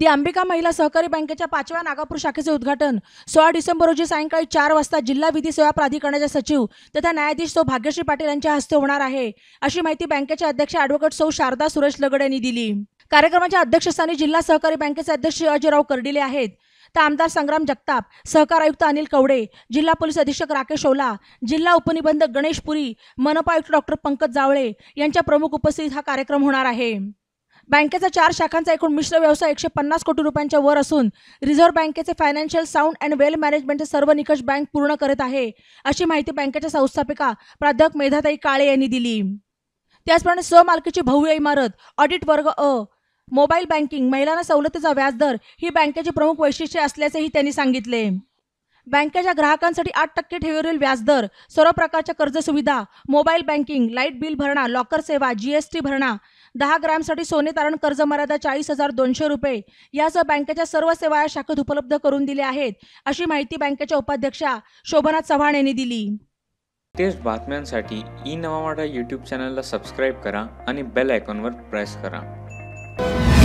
दी अंबिका महिला सहकारी बँकेच्या पाचव्या नागापूर शाखेचे उद्घाटन सोळा डिसेंबर रोजी सायंकाळी चार वाजता जिल्हा विधी सेवा प्राधिकरणाच्या सचिव तथा न्यायाधीश सौ भाग्यश्री पाटील यांच्या हस्ते होणार आहे अशी माहिती बँकेचे अध्यक्ष अॅडव्होकेट सौ शारदा सुरेश लगड यांनी दिली कार्यक्रमाच्या अध्यक्षस्थानी जिल्हा सहकारी बँकेचे अध्यक्ष शिवाजीराव कर्डिले आहेत तर आमदार संग्राम जगताप सहकार आयुक्त अनिल कवडे जिल्हा पोलीस अधीक्षक राकेश ओला जिल्हा उपनिबंधक गणेश पुरी मनपा आयुक्त डॉक्टर पंकज जावळे यांच्या प्रमुख उपस्थितीत हा कार्यक्रम होणार आहे बँकेचा चार शाखांचा एकूण मिश्र व्यवसाय एकशे पन्नास कोटी रुपयांच्या वर असून रिझर्व्ह बँकेचे फायनान्शियल साऊंड अँड वेल मॅनेजमेंटचे सर्व निकष बँक पूर्ण करत आहे अशी माहिती बँकेच्या संस्थापिका प्राध्यापक मेधाताई काळे यांनी दिली त्याचप्रमाणे स्वमालकीची भव्य इमारत ऑडिट वर्ग अ मोबाईल बँकिंग महिलांना सवलतीचा व्याजदर ही बँकेची प्रमुख वैशिष्ट्ये असल्याचेही त्यांनी सांगितले बँकेच्या ग्राहकांसाठी आठ टक्के ठेवीवरील व्याजदर सर्व प्रकारच्या कर्ज सुविधा मोबाईल बँकिंग लाईट बिल भरणा लॉकर सेवा जीएसटी भरणा दहा ग्रॅमसाठी सोने तारण कर्ज मर्यादा चाळीस हजार दोनशे रुपये यासह बँकेच्या सर्व सेवा या शाखेत उपलब्ध करून दिल्या आहेत अशी माहिती बँकेच्या उपाध्यक्षा शोभना चव्हाण यांनी दिली लेटेस्ट बातम्यांसाठी ई नवा नवामाडा यूट्यूब चॅनलला सबस्क्राईब करा आणि बेल आयकॉनवर प्रेस करा